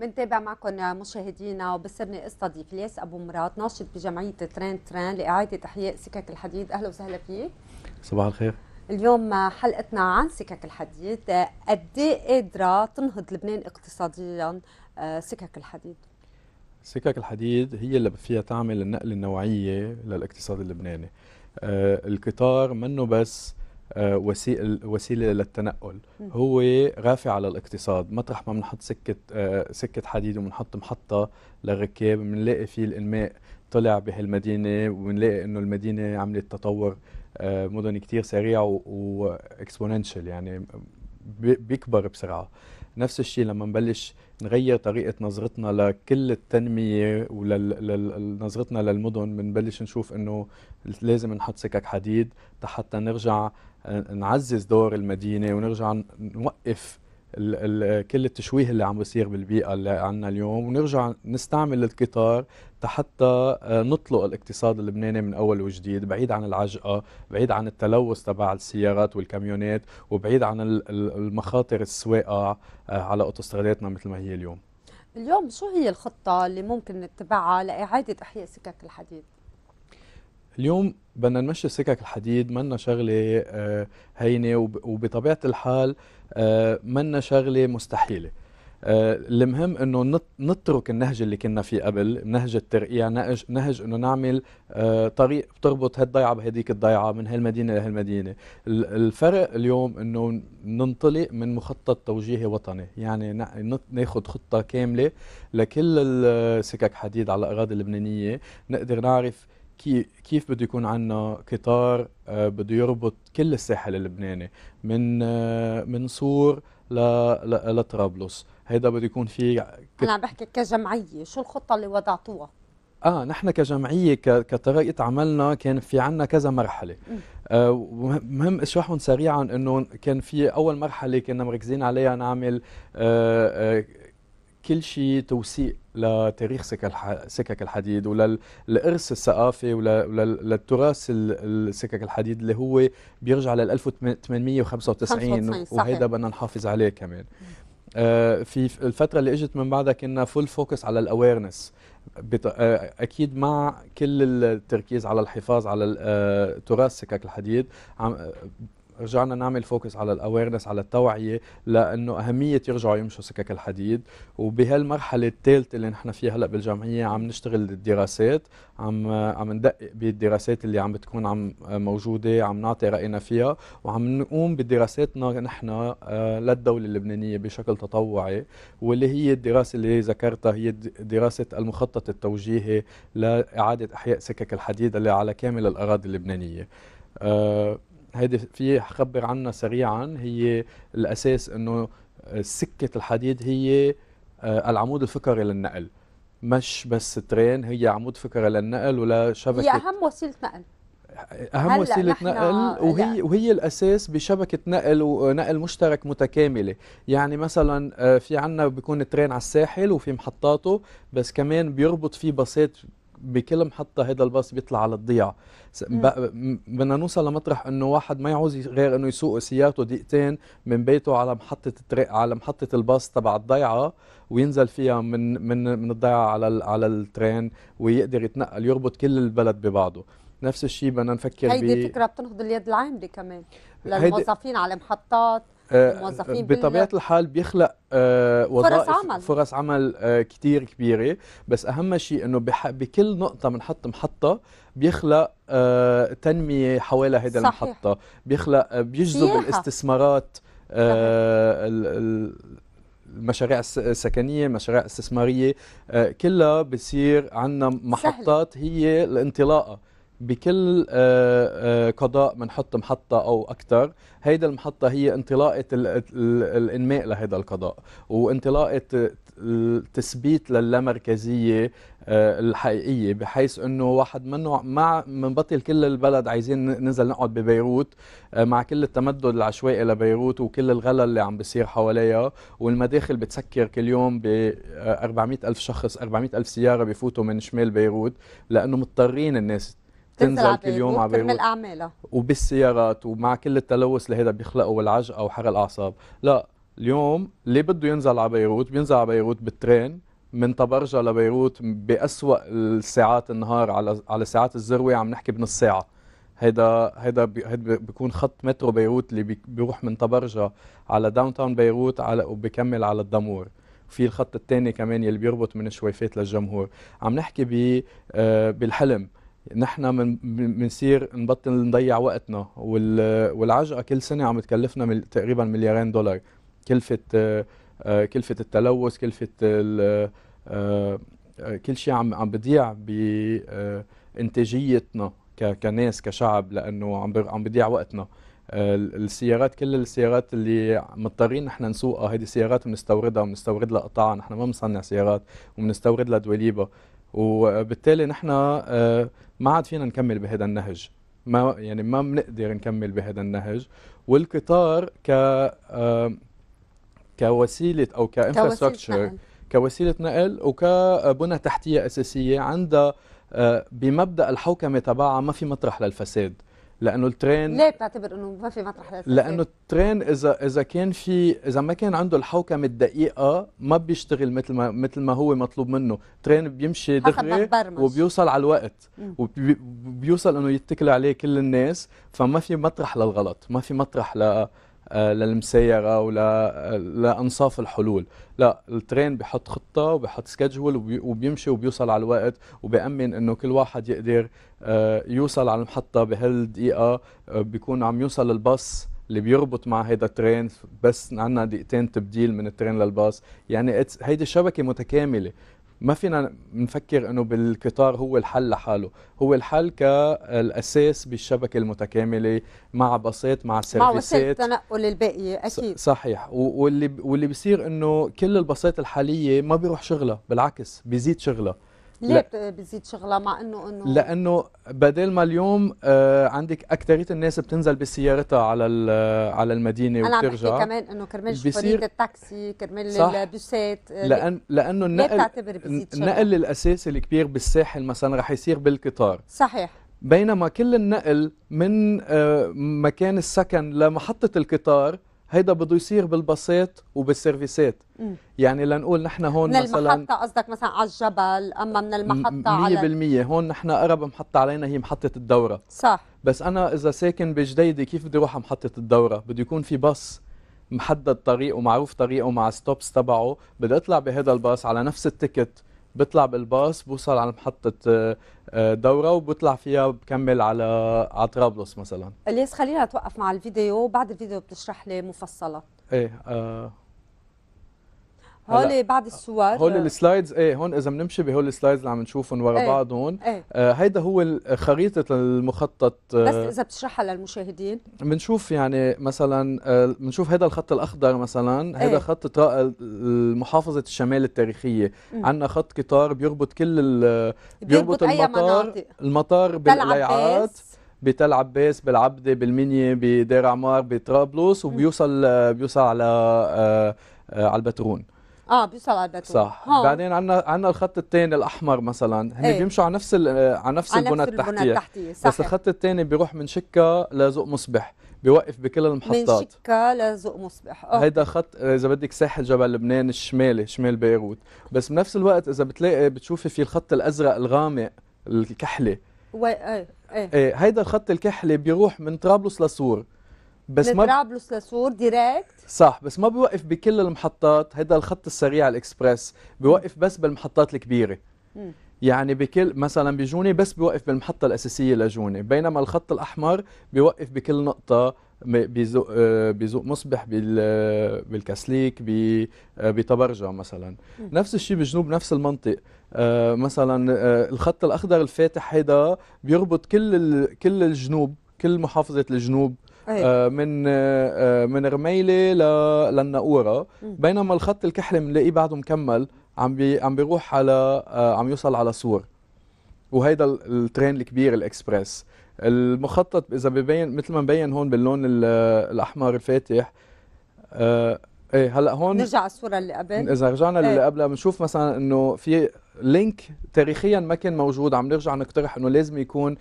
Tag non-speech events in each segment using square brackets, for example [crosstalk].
بنتابع معكم مشاهدينا وبصرني استضيف الياس ابو مراد ناشط بجمعيه ترين ترين لاعاده احياء سكك الحديد اهلا وسهلا فيك صباح الخير اليوم حلقتنا عن سكك الحديد قد ايه قادره تنهض لبنان اقتصاديا آه، سكك الحديد سكك الحديد هي اللي فيها تعمل النقله النوعيه للاقتصاد اللبناني آه، القطار منه بس آه، وسيله للتنقل هو غافي على الاقتصاد مطرح ما بنحط سكه آه، سكه حديد وبنحط محطه للركاب بنلاقي فيه الانماء طلع بهالمدينه وبنلاقي انه المدينه عملت تطور آه، مدن كتير سريع واكسبوننشال يعني بيكبر بسرعه نفس الشيء لما نبلش نغير طريقة نظرتنا لكل التنمية ونظرتنا ولل... للمدن بنبلش نشوف انه لازم نحط سكك حديد حتى نرجع آه، نعزز دور المدينة ونرجع نوقف كل التشويه اللي عم بيصير بالبيئه اللي عندنا اليوم ونرجع نستعمل القطار حتى آه، نطلق الاقتصاد اللبناني من اول وجديد بعيد عن العجقه بعيد عن التلوث تبع السيارات والكاميونات وبعيد عن المخاطر السواقه آه، على اوتوستراداتنا مثل ما هي اليوم اليوم شو هي الخطه اللي ممكن نتبعها لاعاده احياء سكك الحديد اليوم بدنا نمشي سكك الحديد منا شغله آه، هينه وبطبيعه الحال آه، منا شغله مستحيله آه، المهم انه نترك النهج اللي كنا فيه قبل نهج الترقيع نهج, نهج انه نعمل آه، طريق بتربط هالضيعه بهديك الضيعه من هالمدينه لهالمدينه الفرق اليوم انه ننطلق من مخطط توجيهي وطني يعني ناخذ خطه كامله لكل السكك حديد على الاراضي اللبنانيه نقدر نعرف كيف بده يكون عندنا قطار آه، بده يربط كل الساحل اللبناني من آه، من سور لطرابلس هيدا بده يكون في انا عم بحكي كجمعيه شو الخطه اللي وضعتوها اه نحن كجمعيه كطريقه عملنا كان في عنا كذا مرحله آه مهم اشرحهم سريعا انه كان في اول مرحله كنا مركزين عليها نعمل آه آه كل شيء توثيق لتاريخ سكك الحديد وللارث الثقافي وللتراث السكك الحديد اللي هو بيرجع لل 1895 وهيدا بدنا نحافظ عليه كمان آه، في الفترة اللي اجت من بعدها كنا فول فوكس على الاويرنس آه، اكيد مع كل التركيز على الحفاظ على آه، تراث سكك الحديد رجعنا نعمل فوكس على الاويرنس على التوعيه لانه اهميه يرجعوا يمشوا سكك الحديد وبهالمرحله الثالثه اللي نحن فيها هلا بالجمعيه عم نشتغل الدراسات عم عم ندقق بالدراسات اللي عم بتكون عم موجوده عم نعطي راينا فيها وعم نقوم بدراساتنا نحن آه، للدوله اللبنانيه بشكل تطوعي واللي هي الدراسه اللي ذكرتها هي دراسه المخطط التوجيهي لاعاده احياء سكك الحديد اللي على كامل الاراضي اللبنانيه آه، هيدي في خبر عنها سريعا هي الاساس انه سكه الحديد هي آه، العمود الفقري للنقل مش بس ترين هي عمود فقري للنقل ولا شبكة هي أهم وسيلة نقل أهم وسيلة نقل آه، وهي لا. وهي الأساس بشبكة نقل ونقل مشترك متكاملة يعني مثلا آه، في عنا بيكون الترين على الساحل وفي محطاته بس كمان بيربط فيه باصات بكل محطه هذا الباص بيطلع على الضيعه بدنا نوصل لمطرح انه واحد ما يعوز غير انه يسوق سيارته دقيقتين من بيته على محطه الطريق على محطه الباص تبع الضيعه وينزل فيها من من من الضيعه على ال على الترين ويقدر يتنقل يربط كل البلد ببعضه نفس الشيء بدنا نفكر هيدي فكره بتنهض اليد العامله كمان للموظفين على المحطات الموظفين بطبيعه الحال بيخلق آه، وظائف فرص عمل فرص عمل آه، كثير كبيره بس اهم شيء انه بكل نقطه بنحط محطه بيخلق آه، تنميه حوالي هيدا المحطه بيخلق بيجذب الاستثمارات المشاريع السكنيه المشاريع الاستثماريه كلها بصير عندنا محطات سهل. هي الانطلاقه بكل آه، آه، قضاء بنحط محطة أو أكثر هيدا المحطة هي انطلاقة الإنماء لهذا القضاء وانطلاقة التثبيت للامركزية آه، الحقيقية بحيث أنه واحد منه مع منبطل كل البلد عايزين ننزل نقعد ببيروت مع كل التمدد العشوائي لبيروت وكل الغلا اللي عم بيصير حواليها والمداخل بتسكر كل يوم ب 400 ألف شخص 400 ألف سيارة بفوتوا من شمال بيروت لأنه مضطرين الناس تنزل كل يوم على بيروت بتعمل اعمالها وبالسيارات ومع كل التلوث اللي هذا بيخلقه والعجقه وحرق الاعصاب لا اليوم اللي بده ينزل على بيروت بينزل على بيروت بالترين من طبرجه لبيروت بأسوأ الساعات النهار على على ساعات الذروه عم نحكي بنص ساعه هيدا هيدا بيكون خط مترو بيروت اللي بيروح من طبرجه على داون تاون بيروت على وبكمل على الدمور في الخط الثاني كمان يلي بيربط من الشويفات للجمهور عم نحكي ب آه، بالحلم نحن بنصير نبطل نضيع وقتنا والعجقه كل سنه عم تكلفنا مل تقريبا مليارين دولار كلفه آه، كلفه التلوث كلفه آه، آه، كل شيء عم عم بضيع بانتاجيتنا كناس كشعب لانه عم عم بضيع وقتنا السيارات كل السيارات اللي مضطرين نحن نسوقها هذه سيارات بنستوردها بنستورد لقطاعها نحن ما بنصنع سيارات وبنستورد لها لدواليبها وبالتالي نحن آه، ما عاد فينا نكمل بهذا النهج ما يعني ما بنقدر نكمل بهذا النهج والقطار ك آه، كوسيله او كانفراستراكشر كوسيله نقل وكبنى تحتيه اساسيه عندها آه، بمبدا الحوكمه تبعها ما في مطرح للفساد لانه الترين ليه بتعتبر انه ما في مطرح للسفر؟ لانه الترين اذا اذا كان في اذا ما كان عنده الحوكمه الدقيقه ما بيشتغل مثل ما مثل ما هو مطلوب منه، الترين بيمشي دغري وبيوصل على الوقت وبيوصل انه يتكل عليه كل الناس فما في مطرح للغلط، ما في مطرح ل آه، للمسايرة ولا آه، لأنصاف الحلول لا الترين بحط خطة وبحط سكجول وبيمشي وبيوصل على الوقت وبأمن أنه كل واحد يقدر آه، يوصل على المحطة بهالدقيقة بيكون عم يوصل الباص اللي بيربط مع هذا الترين بس عندنا دقيقتين تبديل من الترين للباص يعني هيدي الشبكة متكاملة ما فينا نفكر انه بالقطار هو الحل لحاله هو الحل كالاساس بالشبكه المتكامله مع باصات مع سيرفيسات مع وسائل التنقل الباقيه اكيد صحيح واللي واللي بصير انه كل الباصات الحاليه ما بيروح شغلها بالعكس بيزيد شغلها ليه بتزيد شغلها مع انه انه لانه بدل ما اليوم آه، عندك اكثريه الناس بتنزل بسيارتها على آه، على المدينه وبترجع انا كمان انه كرمال شوفيريه التاكسي كرمال البوسات آه، لان لانه النقل النقل الاساسي الكبير بالساحل مثلا رح يصير بالقطار صحيح بينما كل النقل من مكان السكن لمحطه القطار هيدا بده يصير بالبساط وبالسيرفيسات يعني لنقول نحن هون من مثلا من المحطه قصدك مثلا على الجبل اما من المحطه 100% على... هون نحن اقرب محطه علينا هي محطه الدوره صح بس انا اذا ساكن بجديده كيف بدي اروح على محطه الدوره بده يكون في باص محدد طريقه معروف طريقه مع ستوبس تبعه بدي اطلع بهذا الباص على نفس التيكت بطلع بالباص بوصل على محطة آه، آه، دورة وبطلع فيها بكمل على على طرابلس مثلا الياس خلينا نتوقف مع الفيديو بعد الفيديو بتشرح لي مفصلة ايه آه هول بعد الصور هول السلايدز ايه هون اذا بنمشي بهول السلايدز اللي عم نشوفهم ورا ايه بعض هون ايه آه هيدا هو خريطه المخطط آه، بس اذا بتشرحها للمشاهدين بنشوف يعني مثلا آه، بنشوف هذا الخط الاخضر مثلا هذا ايه خط محافظه الشمال التاريخيه عندنا خط قطار بيربط كل بيربط المطار المطار بالقليعات بتل عباس بالعبده بالمنيا بدير عمار بطرابلس وبيوصل آه، بيوصل على على البترون اه بيوصل على الباتون صح بعدين عندنا عندنا الخط الثاني الاحمر مثلا هن ايه؟ بيمشوا آه، على نفس على نفس البنى التحتيه, التحتية. صح. بس الخط الثاني بيروح من شكه لزق مصبح بيوقف بكل المحطات من شكا لزق مصبح أوه. هيدا خط آه، اذا بدك ساحل جبل لبنان الشمالي شمال بيروت بس بنفس الوقت اذا بتلاقي بتشوفي في الخط الازرق الغامق الكحلي و... ايه ايه, إيه، هيدا الخط الكحلي بيروح من طرابلس لسور بس ما طرابلس لسور ديريكت صح بس ما بيوقف بكل المحطات هذا الخط السريع الاكسبرس بيوقف بس بالمحطات الكبيره م. يعني بكل مثلا بجوني بس بيوقف بالمحطه الاساسيه لجوني بينما الخط الاحمر بيوقف بكل نقطه بيزوق آه، بيزوق مصبح بالكاسليك آه، بطبرجه مثلا نفس الشيء بجنوب نفس المنطق آه، مثلا الخط الاخضر الفاتح هذا بيربط كل كل الجنوب كل محافظه الجنوب أيه. آه، من آه، من رميله للنقوره بينما الخط الكحلي بنلاقيه بعده مكمل عم بي عم بيروح على آه، عم يوصل على سور وهيدا الترين الكبير الاكسبرس المخطط اذا ببين مثل ما مبين هون باللون الاحمر الفاتح ايه هلا هون نرجع على الصوره اللي قبل اذا رجعنا ايه. للي قبلها بنشوف مثلا انه في لينك تاريخيا ما كان موجود عم نرجع نقترح انه لازم يكون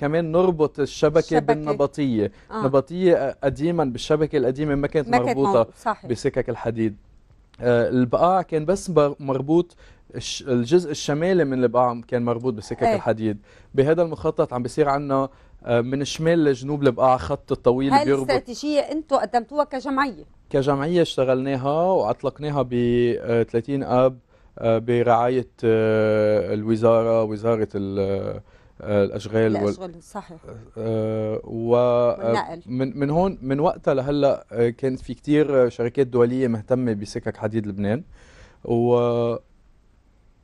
كمان نربط الشبكه, الشبكة. بالنبطيه آه. نبطيه قديما بالشبكه القديمه ما كانت مربوطه بسكك الحديد آه، البقاع كان بس مربوط الجزء الشمالي من البقعة كان مربوط بسكك إيه. الحديد بهذا المخطط عم بيصير عندنا آه، من الشمال لجنوب البقعة خط الطويل هاي بيربط الاستراتيجية انتم قدمتوها كجمعية كجمعية اشتغلناها وأطلقناها ب 30 آه، آب آه، برعاية الوزارة وزارة الأشغال الأشغال وال... صحيح ومن من هون من وقتها لهلا كان في كتير شركات دولية مهتمة بسكك حديد لبنان و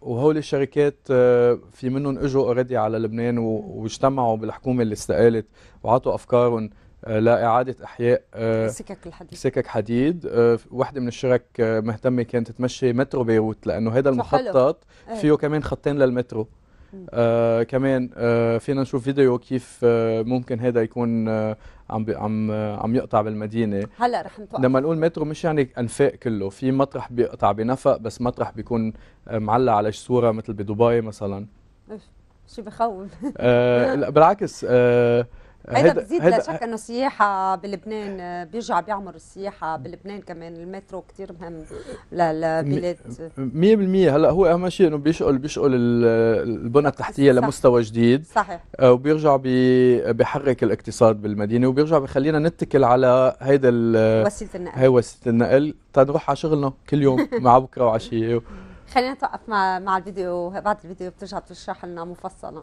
وهول الشركات آه، في منهم اجوا اوريدي على لبنان واجتمعوا بالحكومه اللي استقالت وعطوا افكارهم آه، لاعاده احياء آه، سكك الحديد سكك حديد وحده من الشرك مهتمه كانت تمشي مترو بيروت لانه هذا المخطط إيه. فيه كمان خطين للمترو آه كمان آه فينا نشوف فيديو كيف آه ممكن هذا يكون آه عم عم آه، عم يقطع بالمدينه هلا رح نتوقف لما نقول مترو مش يعني انفاق كله في مطرح بيقطع بنفق بس مطرح بيكون آه، معلق على صوره مثل بدبي مثلا شي بخوف آه لا بالعكس آه هيدا بزيد لا شك انه السياحه بلبنان آه، بيرجع بيعمر السياحه بلبنان كمان المترو كثير مهم للبلاد 100% هلا هو اهم شيء انه بيشقل بيشقل البنى التحتيه صح. لمستوى جديد صحيح آه، وبيرجع بحرك الاقتصاد بالمدينه وبيرجع بخلينا نتكل على هيدا وسيله النقل هي وسيله النقل تنروح على شغلنا كل يوم [laughs] مع بكره وعشيه خلينا نتوقف مع مع الفيديو بعد الفيديو بترجع بتشرح لنا مفصلا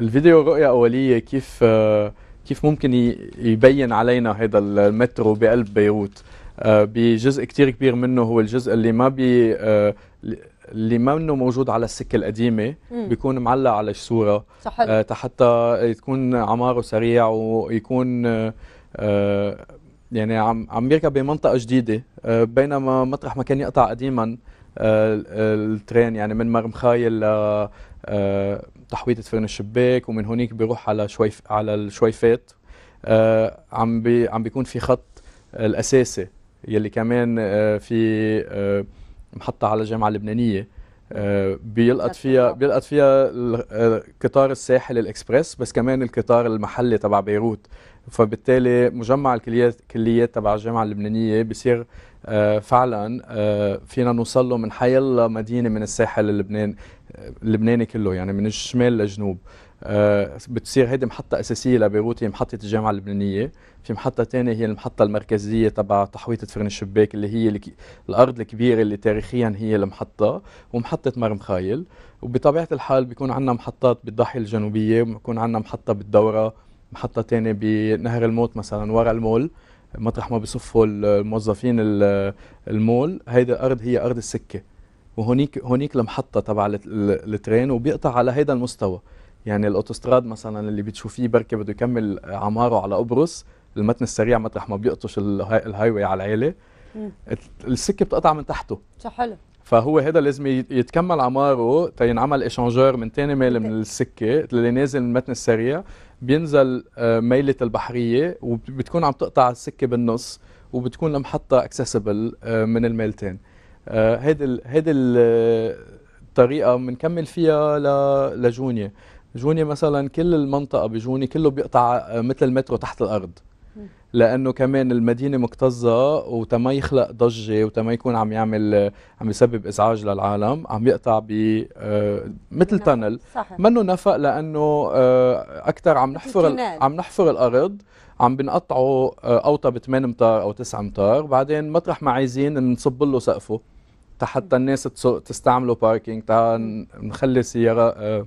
الفيديو رؤية أولية كيف آه، كيف ممكن يبين علينا هذا المترو بقلب بيروت آه، بجزء كتير كبير منه هو الجزء اللي ما بي آه، اللي ما منه موجود على السكه القديمه بيكون معلق على الصوره آه حتى تكون عماره سريع ويكون يعني عم عم بيركب بمنطقه جديده بينما مطرح ما كان يقطع قديما الترين يعني من مرمخايل آه، تحويطة فرن الشباك ومن هونيك بيروح على شوي على الشويفات آه، عم بي عم بيكون في خط الاساسي يلي كمان آه، في محطة على الجامعة اللبنانية بيلقط فيها بيلقط فيها قطار الساحل الاكسبرس بس كمان القطار المحلي تبع بيروت فبالتالي مجمع الكليات كليات تبع الجامعه اللبنانيه بصير آه، فعلا آه، فينا نوصل له من الله مدينه من الساحل اللبنان اللبناني كله يعني من الشمال للجنوب آه، بتصير هيدي محطة أساسية لبيروت هي محطة الجامعة اللبنانية في محطة تانية هي المحطة المركزية تبع تحويطة فرن الشباك اللي هي الك... الأرض الكبيرة اللي تاريخيا هي المحطة ومحطة مرم خايل وبطبيعة الحال بيكون عندنا محطات بالضاحية الجنوبية وبيكون عندنا محطة بالدورة محطه تانية بنهر الموت مثلا ورا المول مطرح ما بصفوا الموظفين المول هيدا الارض هي ارض السكه وهونيك هونيك المحطه تبع الترين وبيقطع على هيدا المستوى يعني الاوتوستراد مثلا اللي بتشوفيه بركي بده يكمل عماره على قبرص المتن السريع مطرح ما بيقطش الهاي واي على العيله السكه بتقطع من تحته صح حلو فهو هذا لازم يتكمل عماره تينعمل ايشانجور من تاني ميل من السكه اللي نازل من المتن السريع بينزل آه، ميلة البحرية وبتكون عم تقطع السكة بالنص وبتكون المحطة اكسسبل آه، من الميلتين آه، هيدي هيدي الطريقة بنكمل فيها لجونيا جونيا مثلا كل المنطقة بجوني كله بيقطع مثل المترو تحت الأرض لانه كمان المدينه مكتظه وتما يخلق ضجه وتما يكون عم يعمل عم يسبب ازعاج للعالم عم يقطع ب آه، مثل تنل منه نفق لانه آه، اكثر عم نحفر عم نحفر الارض عم بنقطعه آه، اوطى ب 8 امتار او 9 امتار بعدين مطرح ما عايزين نصب له سقفه حتى الناس تستعمله باركينج نخلي سياره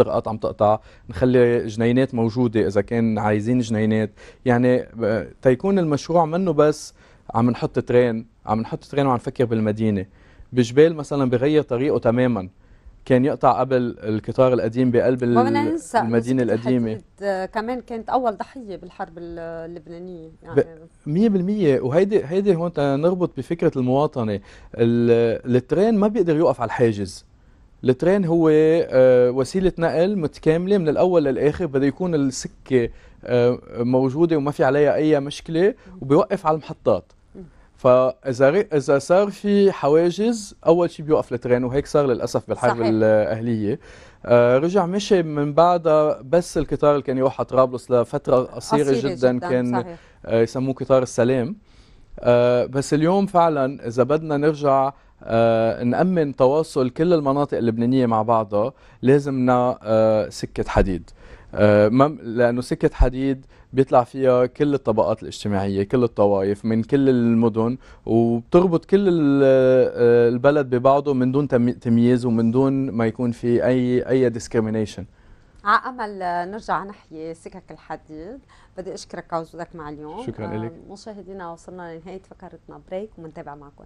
الطرقات عم تقطع نخلي جنينات موجوده اذا كان عايزين جنينات يعني آه، تيكون المشروع منه بس عم نحط ترين عم نحط ترين وعم نفكر بالمدينه بجبال مثلا بغير طريقه تماما كان يقطع قبل القطار القديم بقلب المدينه القديمه آه، كمان كانت اول ضحيه بالحرب اللبنانيه يعني 100% وهيدي هيدي هون نربط بفكره المواطنه الترين ما بيقدر يوقف على الحاجز الترين هو آه، وسيله نقل متكامله من الاول للاخر بده يكون السكه آه، موجوده وما في عليها اي مشكله وبيوقف على المحطات فاذا اذا صار في حواجز اول شيء بيوقف الترين وهيك صار للاسف بالحرب صحيح. الاهليه آه، رجع مشي من بعدها بس القطار اللي كان يروح على طرابلس لفتره قصيره جدا, جدا كان صحيح. يسموه قطار السلام بس اليوم فعلا اذا بدنا نرجع آه نأمن تواصل كل المناطق اللبنانية مع بعضها لازمنا آه سكة حديد آه لأنه سكة حديد بيطلع فيها كل الطبقات الاجتماعية كل الطوائف من كل المدن وبتربط كل آه، البلد ببعضه من دون تمييز ومن دون ما يكون في أي أي discrimination على امل نرجع نحيي سكك الحديد بدي اشكرك على وجودك مع اليوم شكرا آه، لك مشاهدينا وصلنا لنهايه فقرتنا بريك ومنتابع معكم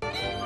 Thank you